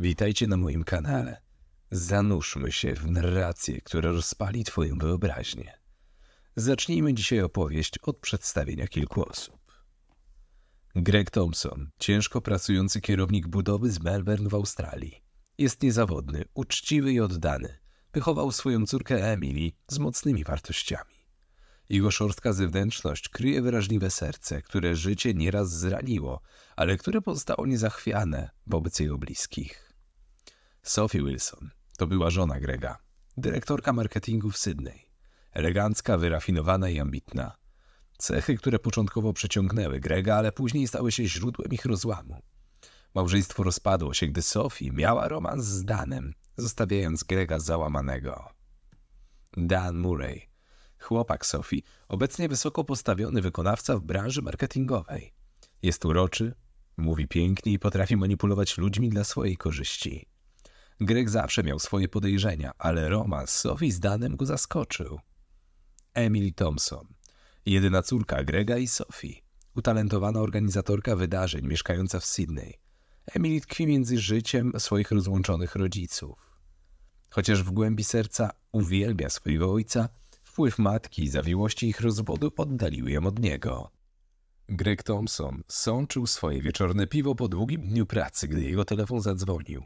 Witajcie na moim kanale. Zanurzmy się w narrację, która rozpali Twoją wyobraźnię. Zacznijmy dzisiaj opowieść od przedstawienia kilku osób. Greg Thompson, ciężko pracujący kierownik budowy z Melbourne w Australii. Jest niezawodny, uczciwy i oddany. Wychował swoją córkę Emily z mocnymi wartościami. Jego szorstka zewnętrzność kryje wyraźliwe serce, które życie nieraz zraniło, ale które pozostało niezachwiane wobec jego bliskich. Sophie Wilson to była żona Grega, dyrektorka marketingu w Sydney. Elegancka, wyrafinowana i ambitna. Cechy, które początkowo przeciągnęły Grega, ale później stały się źródłem ich rozłamu. Małżeństwo rozpadło się, gdy Sophie miała romans z Danem, zostawiając Grega załamanego. Dan Murray, chłopak Sophie, obecnie wysoko postawiony wykonawca w branży marketingowej. Jest uroczy, mówi pięknie i potrafi manipulować ludźmi dla swojej korzyści. Greg zawsze miał swoje podejrzenia, ale romans Sophie z Danem go zaskoczył. Emily Thompson, jedyna córka Grega i Sophie, utalentowana organizatorka wydarzeń mieszkająca w Sydney. Emily tkwi między życiem swoich rozłączonych rodziców. Chociaż w głębi serca uwielbia swojego ojca, wpływ matki i zawiłości ich rozwodu oddaliły ją od niego. Greg Thompson sączył swoje wieczorne piwo po długim dniu pracy, gdy jego telefon zadzwonił.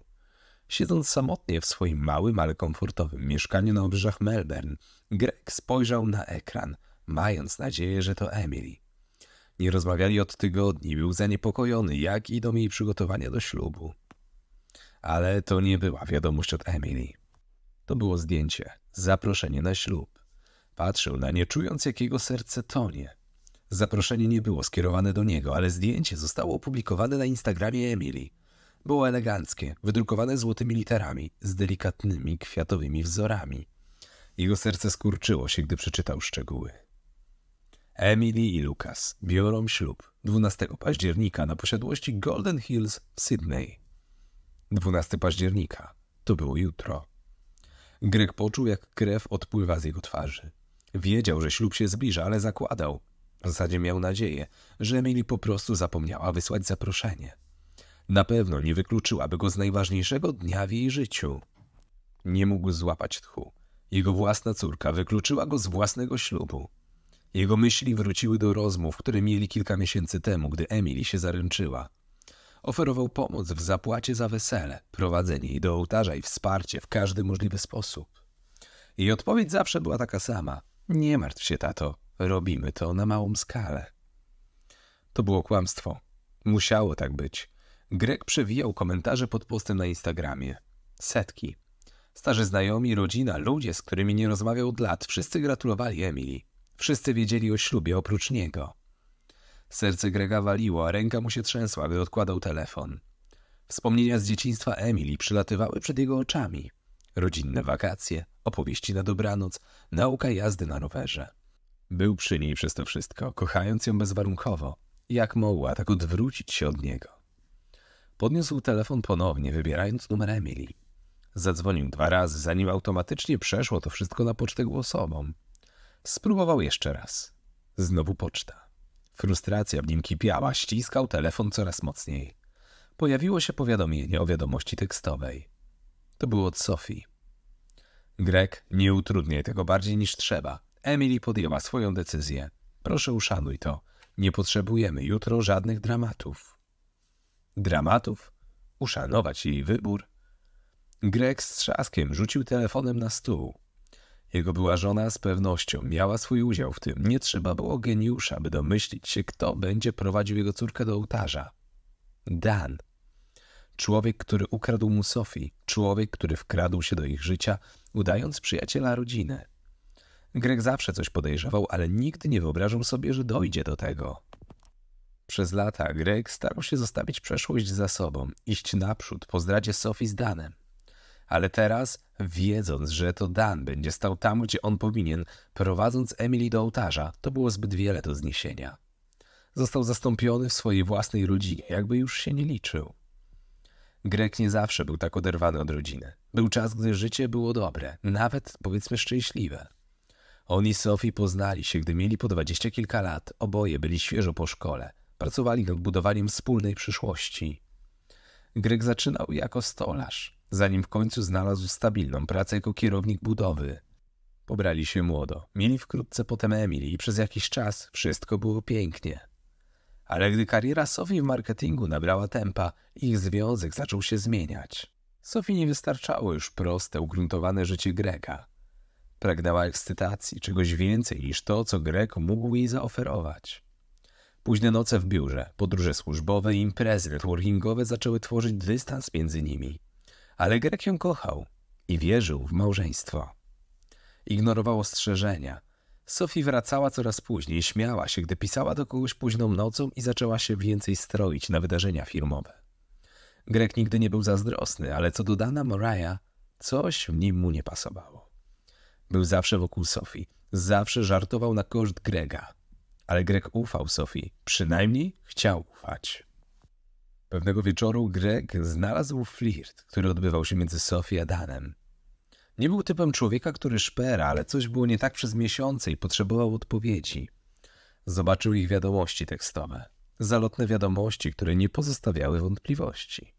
Siedząc samotnie w swoim małym, ale komfortowym mieszkaniu na obrzeżach Melbourne, Greg spojrzał na ekran, mając nadzieję, że to Emily. Nie rozmawiali od tygodni, był zaniepokojony, jak idą jej przygotowania do ślubu. Ale to nie była wiadomość od Emily. To było zdjęcie, zaproszenie na ślub. Patrzył na nie, czując jakiego serce tonie. Zaproszenie nie było skierowane do niego, ale zdjęcie zostało opublikowane na Instagramie Emily – było eleganckie, wydrukowane złotymi literami, z delikatnymi, kwiatowymi wzorami. Jego serce skurczyło się, gdy przeczytał szczegóły. Emily i Lukas biorą ślub 12 października na posiadłości Golden Hills w Sydney. 12 października to było jutro. Greg poczuł, jak krew odpływa z jego twarzy. Wiedział, że ślub się zbliża, ale zakładał. W zasadzie miał nadzieję, że Emily po prostu zapomniała wysłać zaproszenie. Na pewno nie wykluczyłaby go z najważniejszego dnia w jej życiu. Nie mógł złapać tchu. Jego własna córka wykluczyła go z własnego ślubu. Jego myśli wróciły do rozmów, które mieli kilka miesięcy temu, gdy Emily się zaręczyła. Oferował pomoc w zapłacie za wesele, prowadzenie jej do ołtarza i wsparcie w każdy możliwy sposób. Jej odpowiedź zawsze była taka sama. Nie martw się, tato, robimy to na małą skalę. To było kłamstwo. Musiało tak być. Greg przewijał komentarze pod postem na Instagramie. Setki. Starzy znajomi, rodzina, ludzie, z którymi nie rozmawiał od lat, wszyscy gratulowali Emily. Wszyscy wiedzieli o ślubie oprócz niego. Serce Grega waliło, a ręka mu się trzęsła, gdy odkładał telefon. Wspomnienia z dzieciństwa Emily przylatywały przed jego oczami. Rodzinne wakacje, opowieści na dobranoc, nauka jazdy na rowerze. Był przy niej przez to wszystko, kochając ją bezwarunkowo. Jak mogła tak odwrócić się od niego? Podniósł telefon ponownie, wybierając numer Emily. Zadzwonił dwa razy, zanim automatycznie przeszło to wszystko na pocztę głosową. Spróbował jeszcze raz. Znowu poczta. Frustracja w nim kipiała, ściskał telefon coraz mocniej. Pojawiło się powiadomienie o wiadomości tekstowej. To było od Sofii. Greg, nie utrudniaj tego bardziej niż trzeba. Emily podjęła swoją decyzję. Proszę uszanuj to. Nie potrzebujemy jutro żadnych dramatów dramatów, uszanować jej wybór. Greg z trzaskiem rzucił telefonem na stół. Jego była żona z pewnością miała swój udział w tym. Nie trzeba było geniusza, by domyślić się, kto będzie prowadził jego córkę do ołtarza. Dan. Człowiek, który ukradł mu Sofii. Człowiek, który wkradł się do ich życia, udając przyjaciela rodziny. Greg zawsze coś podejrzewał, ale nigdy nie wyobrażał sobie, że dojdzie do tego. Przez lata Greg starał się zostawić przeszłość za sobą, iść naprzód po zdradzie Sophie z Danem. Ale teraz, wiedząc, że to Dan będzie stał tam, gdzie on powinien, prowadząc Emily do ołtarza, to było zbyt wiele do zniesienia. Został zastąpiony w swojej własnej rodzinie, jakby już się nie liczył. Greg nie zawsze był tak oderwany od rodziny. Był czas, gdy życie było dobre, nawet powiedzmy szczęśliwe. On i Sophie poznali się, gdy mieli po dwadzieścia kilka lat, oboje byli świeżo po szkole – pracowali nad budowaniem wspólnej przyszłości. Greg zaczynał jako stolarz, zanim w końcu znalazł stabilną pracę jako kierownik budowy. Pobrali się młodo, mieli wkrótce potem Emily i przez jakiś czas wszystko było pięknie. Ale gdy kariera Sofii w marketingu nabrała tempa, ich związek zaczął się zmieniać. Sofii nie wystarczało już proste, ugruntowane życie Grega. Pragnęła ekscytacji, czegoś więcej niż to, co Greg mógł jej zaoferować. Późne noce w biurze, podróże służbowe i imprezy networkingowe zaczęły tworzyć dystans między nimi. Ale Grek ją kochał i wierzył w małżeństwo. Ignorował ostrzeżenia. Sophie wracała coraz później, śmiała się, gdy pisała do kogoś późną nocą i zaczęła się więcej stroić na wydarzenia firmowe. Grek nigdy nie był zazdrosny, ale co do Dana Moraya, coś w nim mu nie pasowało. Był zawsze wokół Sophie, zawsze żartował na koszt Grega – ale Greg ufał Sofii. Przynajmniej chciał ufać. Pewnego wieczoru Greg znalazł flirt, który odbywał się między Sofią a Danem. Nie był typem człowieka, który szpera, ale coś było nie tak przez miesiące i potrzebował odpowiedzi. Zobaczył ich wiadomości tekstowe. Zalotne wiadomości, które nie pozostawiały wątpliwości.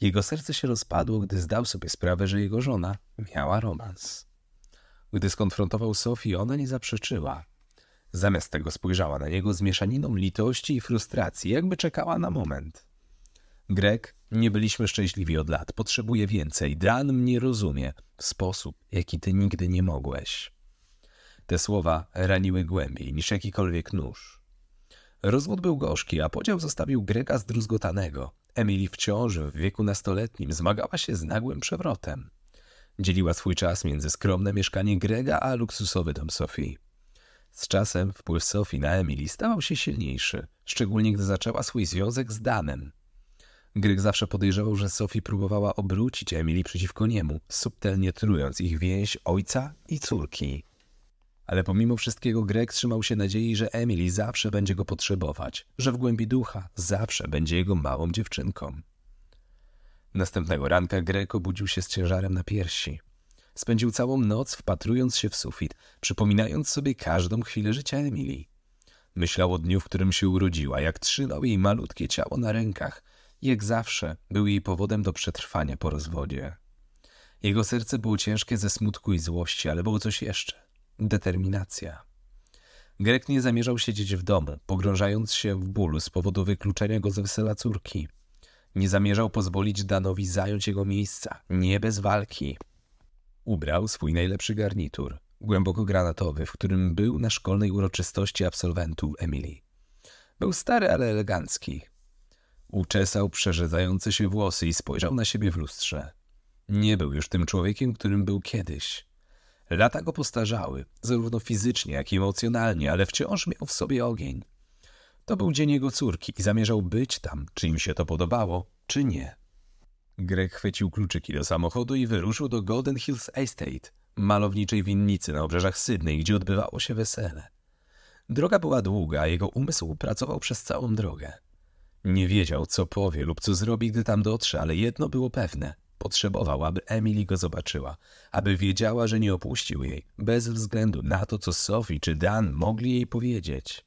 Jego serce się rozpadło, gdy zdał sobie sprawę, że jego żona miała romans. Gdy skonfrontował Sofii, ona nie zaprzeczyła. Zamiast tego spojrzała na niego z mieszaniną litości i frustracji, jakby czekała na moment. Greg, nie byliśmy szczęśliwi od lat, potrzebuję więcej, Dan mnie rozumie, w sposób, jaki ty nigdy nie mogłeś. Te słowa raniły głębiej niż jakikolwiek nóż. Rozwód był gorzki, a podział zostawił Grega zdruzgotanego. Emily w ciąży, w wieku nastoletnim, zmagała się z nagłym przewrotem. Dzieliła swój czas między skromne mieszkanie Grega a luksusowy dom Sofii. Z czasem w Sofii na finale Emilii stawał się silniejszy, szczególnie gdy zaczęła swój związek z Danem. Greg zawsze podejrzewał, że Sofii próbowała obrócić Emilii przeciwko niemu, subtelnie trując ich więź ojca i córki. Ale pomimo wszystkiego Greg trzymał się nadziei, że Emily zawsze będzie go potrzebować, że w głębi ducha zawsze będzie jego małą dziewczynką. Następnego ranka Greg obudził się z ciężarem na piersi. Spędził całą noc wpatrując się w sufit, przypominając sobie każdą chwilę życia Emilii. Myślał o dniu, w którym się urodziła, jak trzymał jej malutkie ciało na rękach. Jak zawsze był jej powodem do przetrwania po rozwodzie. Jego serce było ciężkie ze smutku i złości, ale było coś jeszcze. Determinacja. Grek nie zamierzał siedzieć w domu, pogrążając się w bólu z powodu wykluczenia go ze wesela córki. Nie zamierzał pozwolić Danowi zająć jego miejsca, nie bez walki. Ubrał swój najlepszy garnitur, głęboko granatowy, w którym był na szkolnej uroczystości absolwentów Emily. Był stary, ale elegancki. Uczesał przerzedzające się włosy i spojrzał na siebie w lustrze. Nie był już tym człowiekiem, którym był kiedyś. Lata go postarzały, zarówno fizycznie, jak i emocjonalnie, ale wciąż miał w sobie ogień. To był dzień jego córki i zamierzał być tam, czy im się to podobało, czy nie. Greg chwycił kluczyki do samochodu i wyruszył do Golden Hills Estate, malowniczej winnicy na obrzeżach Sydney, gdzie odbywało się wesele. Droga była długa, a jego umysł pracował przez całą drogę. Nie wiedział, co powie lub co zrobi, gdy tam dotrze, ale jedno było pewne. Potrzebował, aby Emily go zobaczyła, aby wiedziała, że nie opuścił jej, bez względu na to, co Sophie czy Dan mogli jej powiedzieć.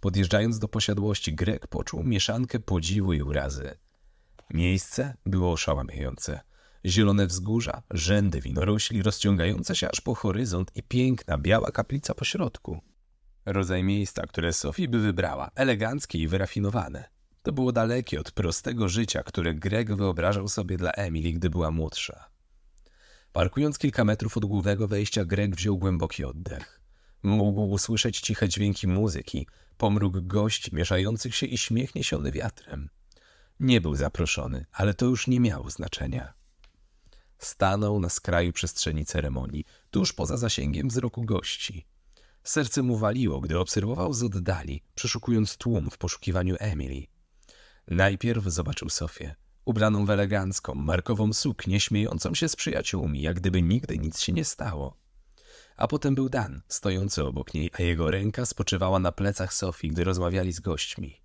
Podjeżdżając do posiadłości, Greg poczuł mieszankę podziwu i urazy. Miejsce było oszałamiające. Zielone wzgórza, rzędy winorośli rozciągające się aż po horyzont i piękna biała kaplica po środku. Rodzaj miejsca, które Sophie by wybrała, eleganckie i wyrafinowane. To było dalekie od prostego życia, które Greg wyobrażał sobie dla Emily, gdy była młodsza. Parkując kilka metrów od głównego wejścia, Greg wziął głęboki oddech. Mógł usłyszeć ciche dźwięki muzyki, pomruk gości mieszających się i śmiech niesiony wiatrem. Nie był zaproszony, ale to już nie miało znaczenia. Stanął na skraju przestrzeni ceremonii, tuż poza zasięgiem wzroku gości. Serce mu waliło, gdy obserwował z oddali, przeszukując tłum w poszukiwaniu Emily. Najpierw zobaczył Sofię, ubraną w elegancką, markową suknię, śmiejącą się z przyjaciółmi, jak gdyby nigdy nic się nie stało. A potem był Dan, stojący obok niej, a jego ręka spoczywała na plecach Sofii, gdy rozmawiali z gośćmi.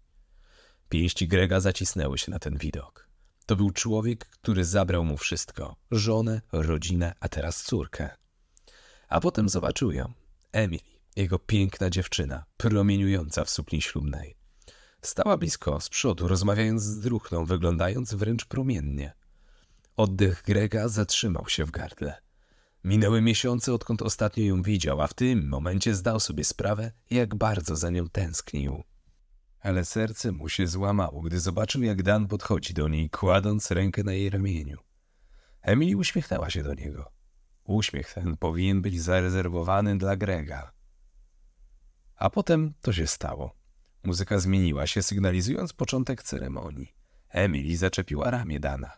Pięści Grega zacisnęły się na ten widok. To był człowiek, który zabrał mu wszystko: żonę, rodzinę, a teraz córkę. A potem zobaczył ją, Emily, jego piękna dziewczyna, promieniująca w sukni ślubnej. Stała blisko, z przodu, rozmawiając z druchną, wyglądając wręcz promiennie. Oddech Grega zatrzymał się w gardle. Minęły miesiące, odkąd ostatnio ją widział, a w tym momencie zdał sobie sprawę, jak bardzo za nią tęsknił ale serce mu się złamało, gdy zobaczył, jak Dan podchodzi do niej, kładąc rękę na jej ramieniu. Emily uśmiechnęła się do niego. Uśmiech ten powinien być zarezerwowany dla Grega. A potem to się stało. Muzyka zmieniła się, sygnalizując początek ceremonii. Emily zaczepiła ramię Dana.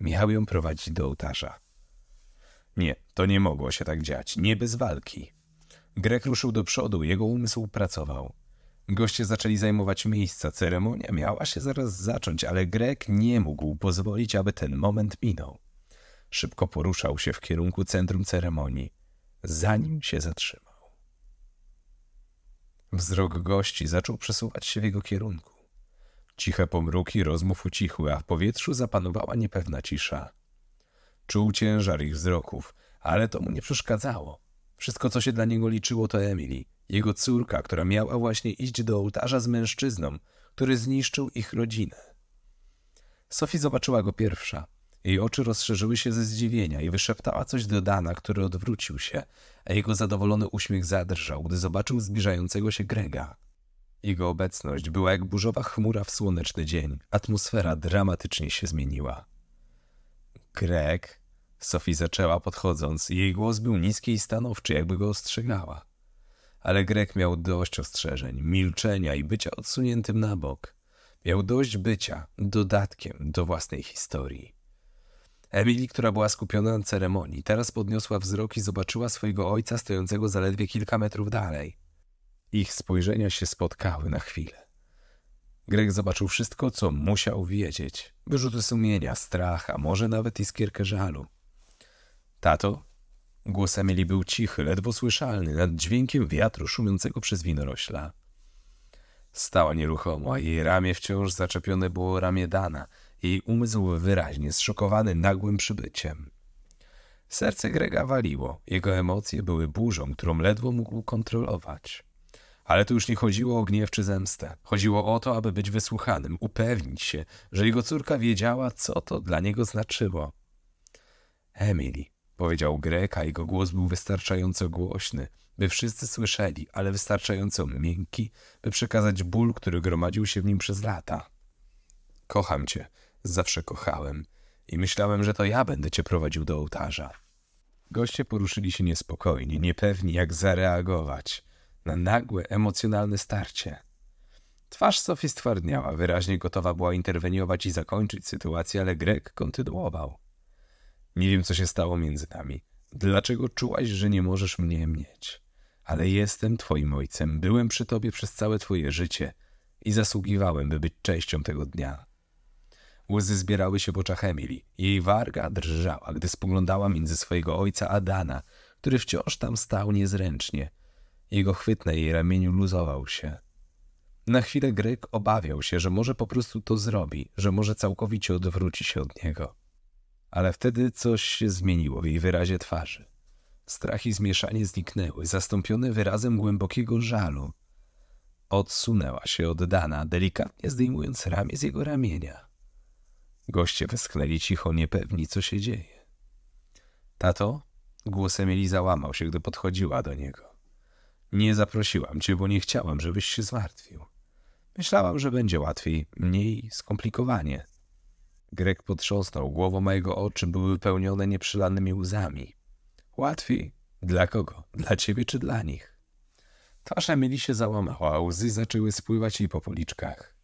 Michał ją prowadzić do ołtarza. Nie, to nie mogło się tak dziać, nie bez walki. Grek ruszył do przodu, jego umysł pracował. Goście zaczęli zajmować miejsca. Ceremonia miała się zaraz zacząć, ale Grek nie mógł pozwolić, aby ten moment minął. Szybko poruszał się w kierunku centrum ceremonii, zanim się zatrzymał. Wzrok gości zaczął przesuwać się w jego kierunku. Ciche pomruki rozmów ucichły, a w powietrzu zapanowała niepewna cisza. Czuł ciężar ich wzroków, ale to mu nie przeszkadzało. Wszystko, co się dla niego liczyło, to Emily, jego córka, która miała właśnie iść do ołtarza z mężczyzną, który zniszczył ich rodzinę. Sophie zobaczyła go pierwsza. Jej oczy rozszerzyły się ze zdziwienia i wyszeptała coś do Dana, który odwrócił się, a jego zadowolony uśmiech zadrżał, gdy zobaczył zbliżającego się Grega. Jego obecność była jak burzowa chmura w słoneczny dzień. Atmosfera dramatycznie się zmieniła. Greg, Sophie zaczęła podchodząc. Jej głos był niski i stanowczy, jakby go ostrzegała. Ale Grek miał dość ostrzeżeń, milczenia i bycia odsuniętym na bok. Miał dość bycia dodatkiem do własnej historii. Emily, która była skupiona na ceremonii, teraz podniosła wzrok i zobaczyła swojego ojca stojącego zaledwie kilka metrów dalej. Ich spojrzenia się spotkały na chwilę. Greg zobaczył wszystko, co musiał wiedzieć. Wyrzuty sumienia, strach, a może nawet iskierkę żalu. Tato? Głos Emily był cichy, ledwo słyszalny, nad dźwiękiem wiatru szumiącego przez winorośla. Stała nieruchomo, jej ramię wciąż zaczepione było ramię Dana, jej umysł wyraźnie zszokowany nagłym przybyciem. Serce Grega waliło, jego emocje były burzą, którą ledwo mógł kontrolować. Ale tu już nie chodziło o gniew czy zemstę. Chodziło o to, aby być wysłuchanym, upewnić się, że jego córka wiedziała, co to dla niego znaczyło. Emily, powiedział Grek, a jego głos był wystarczająco głośny, by wszyscy słyszeli, ale wystarczająco miękki, by przekazać ból, który gromadził się w nim przez lata. Kocham cię, zawsze kochałem i myślałem, że to ja będę cię prowadził do ołtarza. Goście poruszyli się niespokojnie, niepewni jak zareagować na nagłe, emocjonalne starcie. Twarz Sofii stwardniała, wyraźnie gotowa była interweniować i zakończyć sytuację, ale Grek kontynuował. Nie wiem, co się stało między nami. Dlaczego czułaś, że nie możesz mnie mieć? Ale jestem twoim ojcem, byłem przy tobie przez całe twoje życie i zasługiwałem, by być częścią tego dnia. Łzy zbierały się w oczach Emily. Jej warga drżała, gdy spoglądała między swojego ojca a Dana, który wciąż tam stał niezręcznie. Jego chwyt na jej ramieniu luzował się. Na chwilę Grek obawiał się, że może po prostu to zrobi, że może całkowicie odwróci się od niego. Ale wtedy coś się zmieniło w jej wyrazie twarzy. Strach i zmieszanie zniknęły, zastąpione wyrazem głębokiego żalu. Odsunęła się od Dana, delikatnie zdejmując ramię z jego ramienia. Goście westchnęli cicho, niepewni, co się dzieje. Tato? Głos Emily załamał się, gdy podchodziła do niego. Nie zaprosiłam cię, bo nie chciałam, żebyś się zmartwił. Myślałam, że będzie łatwiej, mniej skomplikowanie. Grek potrząsnął głową, a jego oczy były wypełnione nieprzylanymi łzami. Łatwiej. Dla kogo? Dla ciebie czy dla nich? Twarz Emily się załamała, a łzy zaczęły spływać jej po policzkach.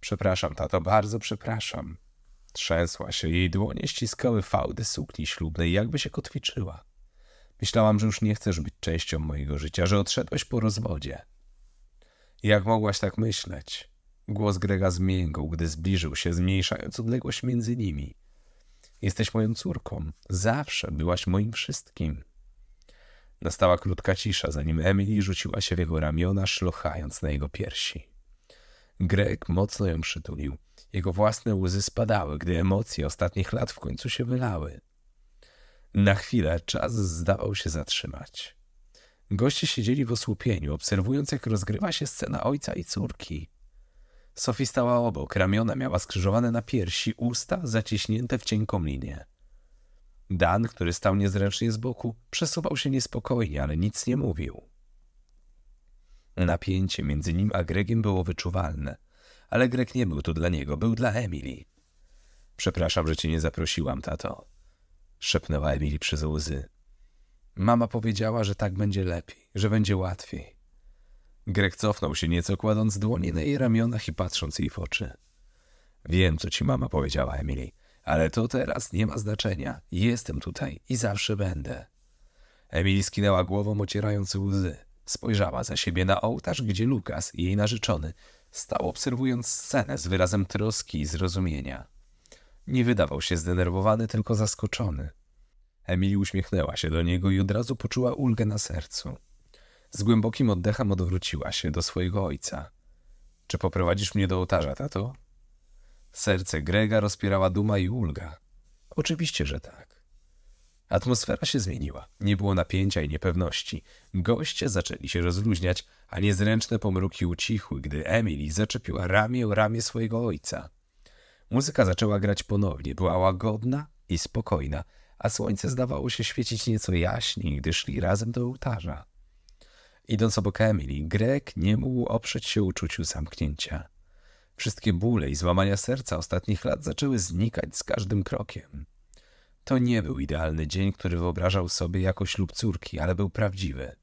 Przepraszam, tato, bardzo przepraszam. Trzęsła się, jej dłonie ściskały fałdy sukni ślubnej, jakby się kotwiczyła. Myślałam, że już nie chcesz być częścią mojego życia, że odszedłeś po rozwodzie. Jak mogłaś tak myśleć? Głos Grega zmiękł, gdy zbliżył się, zmniejszając odległość między nimi. Jesteś moją córką. Zawsze byłaś moim wszystkim. Nastała krótka cisza, zanim Emily rzuciła się w jego ramiona, szlochając na jego piersi. Greg mocno ją przytulił. Jego własne łzy spadały, gdy emocje ostatnich lat w końcu się wylały. Na chwilę czas zdawał się zatrzymać. Goście siedzieli w osłupieniu, obserwując, jak rozgrywa się scena ojca i córki. Sophie stała obok, ramiona miała skrzyżowane na piersi, usta zaciśnięte w cienką linię. Dan, który stał niezręcznie z boku, przesuwał się niespokojnie, ale nic nie mówił. Napięcie między nim a Gregiem było wyczuwalne, ale Greg nie był tu dla niego, był dla Emily. Przepraszam, że cię nie zaprosiłam, tato, szepnęła Emily przez łzy. Mama powiedziała, że tak będzie lepiej, że będzie łatwiej. Grek cofnął się nieco, kładąc dłonie na jej ramionach i patrząc jej w oczy. Wiem, co ci mama powiedziała, Emily, ale to teraz nie ma znaczenia. Jestem tutaj i zawsze będę. Emily skinęła głową, ocierając łzy. Spojrzała za siebie na ołtarz, gdzie Lukas, jej narzeczony, stał obserwując scenę z wyrazem troski i zrozumienia. Nie wydawał się zdenerwowany, tylko zaskoczony. Emily uśmiechnęła się do niego i od razu poczuła ulgę na sercu. Z głębokim oddechem odwróciła się do swojego ojca. Czy poprowadzisz mnie do ołtarza, tato? Serce Grega rozpierała duma i ulga. Oczywiście, że tak. Atmosfera się zmieniła. Nie było napięcia i niepewności. Goście zaczęli się rozluźniać, a niezręczne pomruki ucichły, gdy Emily zaczepiła ramię ramię swojego ojca. Muzyka zaczęła grać ponownie. Była łagodna i spokojna, a słońce zdawało się świecić nieco jaśniej, gdy szli razem do ołtarza. Idąc obok Emily, Greg nie mógł oprzeć się uczuciu zamknięcia. Wszystkie bóle i złamania serca ostatnich lat zaczęły znikać z każdym krokiem. To nie był idealny dzień, który wyobrażał sobie jako ślub córki, ale był prawdziwy.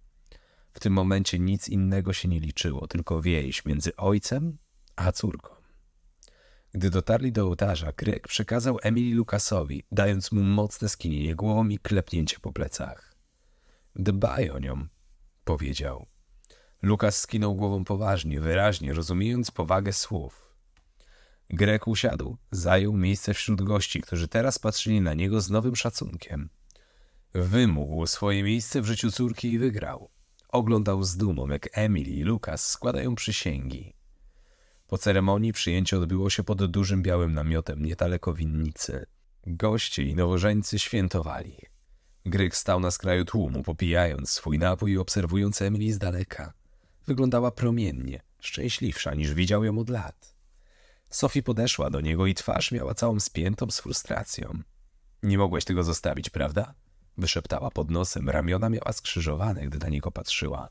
W tym momencie nic innego się nie liczyło, tylko więź między ojcem a córką. Gdy dotarli do ołtarza, Greg przekazał Emily Lukasowi, dając mu mocne skinienie głową i klepnięcie po plecach. Dbaj o nią, powiedział. Lukas skinął głową poważnie, wyraźnie, rozumiejąc powagę słów. Grek usiadł, zajął miejsce wśród gości, którzy teraz patrzyli na niego z nowym szacunkiem. Wymógł swoje miejsce w życiu córki i wygrał. Oglądał z dumą, jak Emily i Lukas składają przysięgi. Po ceremonii przyjęcie odbyło się pod dużym białym namiotem niedaleko winnicy. Goście i nowożeńcy świętowali. Gryk stał na skraju tłumu, popijając swój napój i obserwując Emily z daleka. Wyglądała promiennie, szczęśliwsza niż widział ją od lat. Sophie podeszła do niego i twarz miała całą spiętą z frustracją. Nie mogłeś tego zostawić, prawda? Wyszeptała pod nosem, ramiona miała skrzyżowane, gdy na niego patrzyła.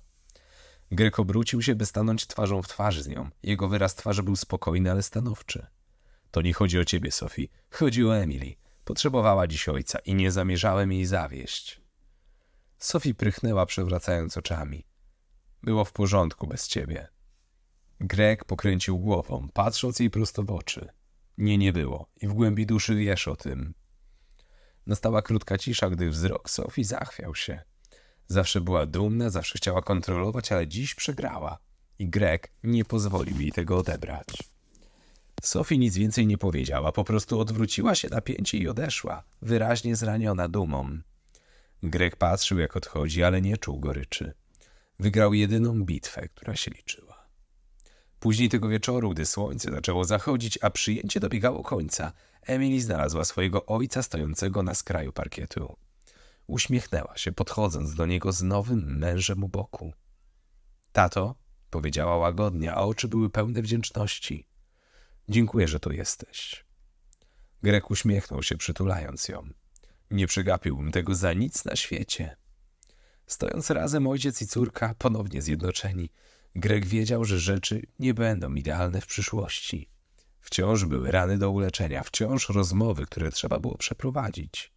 Gryk obrócił się, by stanąć twarzą w twarz z nią. Jego wyraz twarzy był spokojny, ale stanowczy. To nie chodzi o ciebie, Sophie. Chodzi o Emily. Potrzebowała dziś ojca i nie zamierzałem jej zawieść. Sophie prychnęła, przewracając oczami. Było w porządku bez ciebie. Greg pokręcił głową, patrząc jej prosto w oczy. Nie, nie było i w głębi duszy wiesz o tym. Nastała krótka cisza, gdy wzrok Sophie zachwiał się. Zawsze była dumna, zawsze chciała kontrolować, ale dziś przegrała. I Greg nie pozwolił jej tego odebrać. Sophie nic więcej nie powiedziała, po prostu odwróciła się na pięcie i odeszła, wyraźnie zraniona dumą. Greg patrzył, jak odchodzi, ale nie czuł goryczy. Wygrał jedyną bitwę, która się liczyła. Później tego wieczoru, gdy słońce zaczęło zachodzić, a przyjęcie dobiegało końca, Emily znalazła swojego ojca stojącego na skraju parkietu. Uśmiechnęła się, podchodząc do niego z nowym mężem u boku. Tato, powiedziała łagodnie, a oczy były pełne wdzięczności. Dziękuję, że tu jesteś. Grek uśmiechnął się, przytulając ją. Nie przegapiłbym tego za nic na świecie. Stojąc razem ojciec i córka, ponownie zjednoczeni, Grek wiedział, że rzeczy nie będą idealne w przyszłości. Wciąż były rany do uleczenia, wciąż rozmowy, które trzeba było przeprowadzić.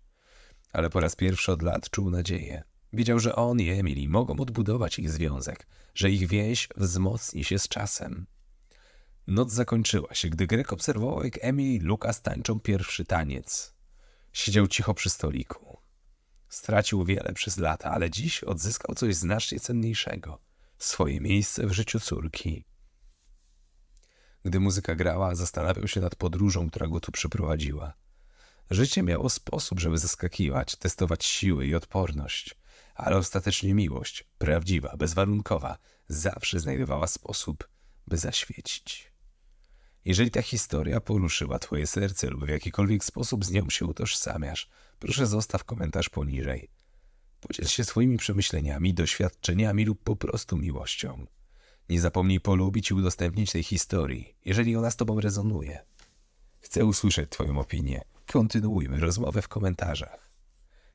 Ale po raz pierwszy od lat czuł nadzieję. Wiedział, że on i Emily mogą odbudować ich związek, że ich więź wzmocni się z czasem. Noc zakończyła się, gdy Greg obserwował, jak Emmy i Lucas tańczą pierwszy taniec. Siedział cicho przy stoliku. Stracił wiele przez lata, ale dziś odzyskał coś znacznie cenniejszego. Swoje miejsce w życiu córki. Gdy muzyka grała, zastanawiał się nad podróżą, która go tu przyprowadziła. Życie miało sposób, żeby zaskakiwać, testować siły i odporność, ale ostatecznie miłość, prawdziwa, bezwarunkowa, zawsze znajdowała sposób, by zaświecić. Jeżeli ta historia poruszyła Twoje serce lub w jakikolwiek sposób z nią się utożsamiasz, proszę zostaw komentarz poniżej. Podziel się swoimi przemyśleniami, doświadczeniami lub po prostu miłością. Nie zapomnij polubić i udostępnić tej historii, jeżeli ona z Tobą rezonuje. Chcę usłyszeć Twoją opinię. Kontynuujmy rozmowę w komentarzach.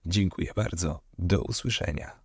Dziękuję bardzo. Do usłyszenia.